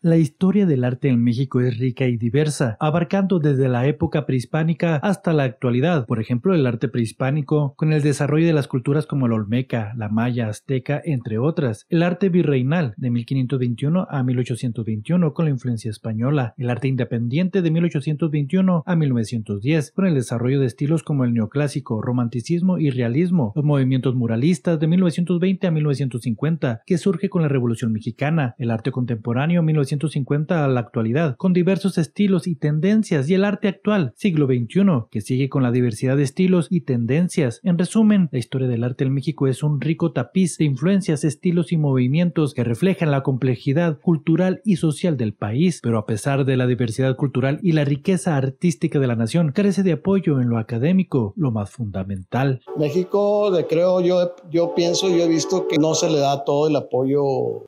La historia del arte en México es rica y diversa, abarcando desde la época prehispánica hasta la actualidad. Por ejemplo, el arte prehispánico, con el desarrollo de las culturas como el olmeca, la maya, azteca, entre otras. El arte virreinal, de 1521 a 1821, con la influencia española. El arte independiente, de 1821 a 1910, con el desarrollo de estilos como el neoclásico, romanticismo y realismo. Los movimientos muralistas, de 1920 a 1950, que surge con la Revolución Mexicana. El arte contemporáneo, 150 a la actualidad, con diversos estilos y tendencias y el arte actual, siglo XXI, que sigue con la diversidad de estilos y tendencias. En resumen, la historia del arte en México es un rico tapiz de influencias, estilos y movimientos que reflejan la complejidad cultural y social del país, pero a pesar de la diversidad cultural y la riqueza artística de la nación, carece de apoyo en lo académico, lo más fundamental. México, de, creo yo, yo pienso, yo he visto que no se le da todo el apoyo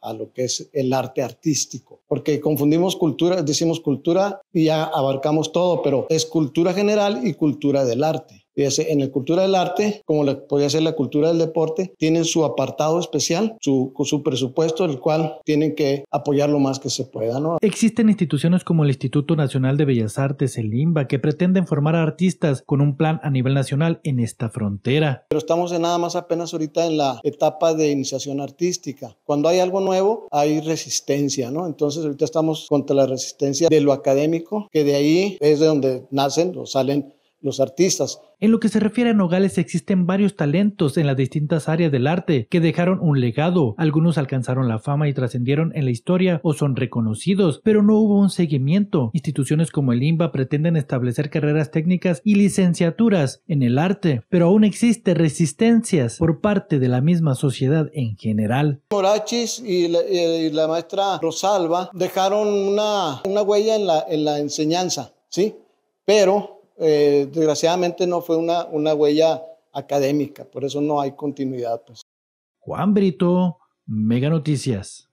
a lo que es el arte artístico porque confundimos cultura, decimos cultura y ya abarcamos todo, pero es cultura general y cultura del arte en la cultura del arte, como la, podría ser la cultura del deporte, tienen su apartado especial, su, su presupuesto, el cual tienen que apoyar lo más que se pueda. ¿no? Existen instituciones como el Instituto Nacional de Bellas Artes, el IMBA, que pretenden formar a artistas con un plan a nivel nacional en esta frontera. Pero estamos en nada más apenas ahorita en la etapa de iniciación artística. Cuando hay algo nuevo, hay resistencia, ¿no? Entonces ahorita estamos contra la resistencia de lo académico, que de ahí es de donde nacen o salen los artistas. En lo que se refiere a Nogales existen varios talentos en las distintas áreas del arte que dejaron un legado. Algunos alcanzaron la fama y trascendieron en la historia o son reconocidos, pero no hubo un seguimiento. Instituciones como el IMBA pretenden establecer carreras técnicas y licenciaturas en el arte, pero aún existe resistencias por parte de la misma sociedad en general. Morachis y la, maestra Rosalba dejaron una, huella en la enseñanza, ¿sí? Pero eh, desgraciadamente no fue una, huella académica, por eso no hay continuidad. Pues. Juan Brito, Mega Noticias.